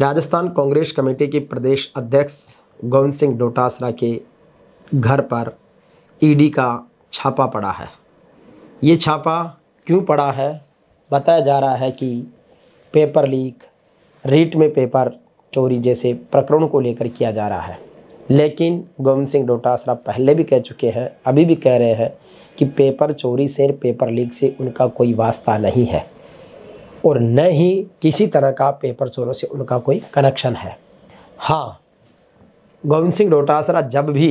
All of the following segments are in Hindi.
राजस्थान कांग्रेस कमेटी के प्रदेश अध्यक्ष गोविंद सिंह डोटासरा के घर पर ईडी का छापा पड़ा है ये छापा क्यों पड़ा है बताया जा रहा है कि पेपर लीक रीट में पेपर चोरी जैसे प्रकरणों को लेकर किया जा रहा है लेकिन गोविंद सिंह डोटासरा पहले भी कह चुके हैं अभी भी कह रहे हैं कि पेपर चोरी से पेपर लीक से उनका कोई वास्ता नहीं है और न ही किसी तरह का पेपर चोरों से उनका कोई कनेक्शन है हाँ गोविंद सिंह डोटासरा जब भी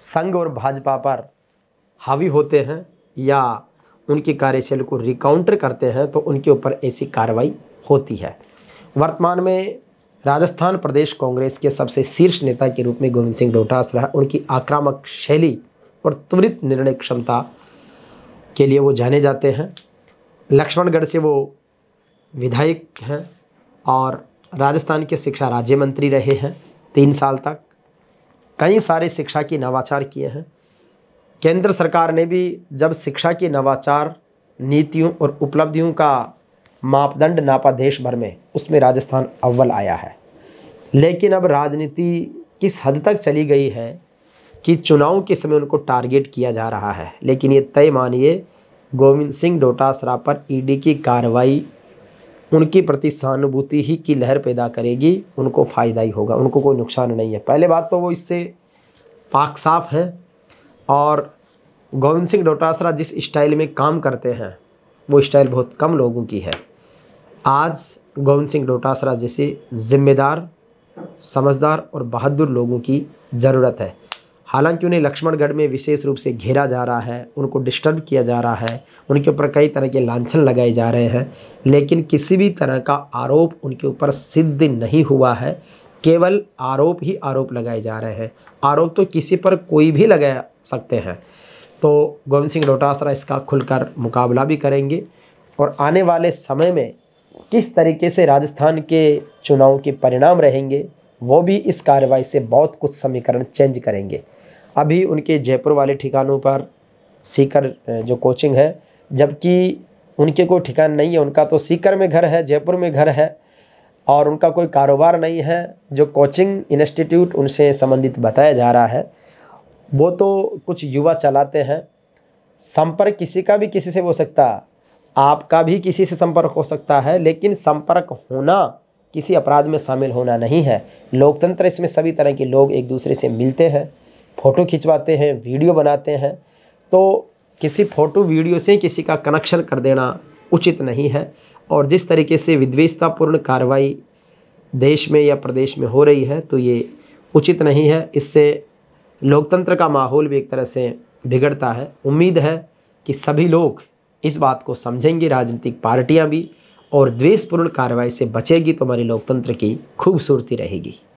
संघ और भाजपा पर हावी होते हैं या उनकी कार्यशैली को रिकाउंटर करते हैं तो उनके ऊपर ऐसी कार्रवाई होती है वर्तमान में राजस्थान प्रदेश कांग्रेस के सबसे शीर्ष नेता के रूप में गोविंद सिंह डोटासरा उनकी आक्रामक शैली और त्वरित निर्णय क्षमता के लिए वो जाने जाते हैं लक्ष्मणगढ़ से वो विधायक हैं और राजस्थान के शिक्षा राज्य मंत्री रहे हैं तीन साल तक कई सारे शिक्षा की नवाचार किए हैं केंद्र सरकार ने भी जब शिक्षा की नवाचार नीतियों और उपलब्धियों का मापदंड नापा देश भर में उसमें राजस्थान अव्वल आया है लेकिन अब राजनीति किस हद तक चली गई है कि चुनाव के समय उनको टारगेट किया जा रहा है लेकिन ये तय मानिए गोविंद सिंह डोटासरा पर ईडी की कार्रवाई उनके प्रति सहानुभूति ही की लहर पैदा करेगी उनको फ़ायदा ही होगा उनको कोई नुकसान नहीं है पहले बात तो वो इससे पाक साफ है और गोविंद सिंह डोटासरा जिस स्टाइल में काम करते हैं वो स्टाइल बहुत कम लोगों की है आज गोविंद सिंह डोटासरा जैसे ज़िम्मेदार समझदार और बहादुर लोगों की ज़रूरत है हालांकि उन्हें लक्ष्मणगढ़ में विशेष रूप से घेरा जा रहा है उनको डिस्टर्ब किया जा रहा है उनके ऊपर कई तरह के लांछन लगाए जा रहे हैं लेकिन किसी भी तरह का आरोप उनके ऊपर सिद्ध नहीं हुआ है केवल आरोप ही आरोप लगाए जा रहे हैं आरोप तो किसी पर कोई भी लगा सकते हैं तो गोविंद सिंह डोटासरा इसका खुलकर मुकाबला भी करेंगे और आने वाले समय में किस तरीके से राजस्थान के चुनाव के परिणाम रहेंगे वो भी इस कार्रवाई से बहुत कुछ समीकरण चेंज करेंगे अभी उनके जयपुर वाले ठिकानों पर सीकर जो कोचिंग है जबकि उनके कोई ठिकान नहीं है उनका तो सीकर में घर है जयपुर में घर है और उनका कोई कारोबार नहीं है जो कोचिंग इंस्टीट्यूट उनसे संबंधित बताया जा रहा है वो तो कुछ युवा चलाते हैं संपर्क किसी का भी किसी से हो सकता आपका भी किसी से संपर्क हो सकता है लेकिन संपर्क होना किसी अपराध में शामिल होना नहीं है लोकतंत्र इसमें सभी तरह के लोग एक दूसरे से मिलते हैं फ़ोटो खिंचवाते हैं वीडियो बनाते हैं तो किसी फ़ोटो वीडियो से किसी का कनेक्शन कर देना उचित नहीं है और जिस तरीके से विद्वेषतापूर्ण कार्रवाई देश में या प्रदेश में हो रही है तो ये उचित नहीं है इससे लोकतंत्र का माहौल भी एक तरह से बिगड़ता है उम्मीद है कि सभी लोग इस बात को समझेंगे राजनीतिक पार्टियां भी और द्वेषपूर्ण कार्रवाई से बचेगी तो हमारे लोकतंत्र की खूबसूरती रहेगी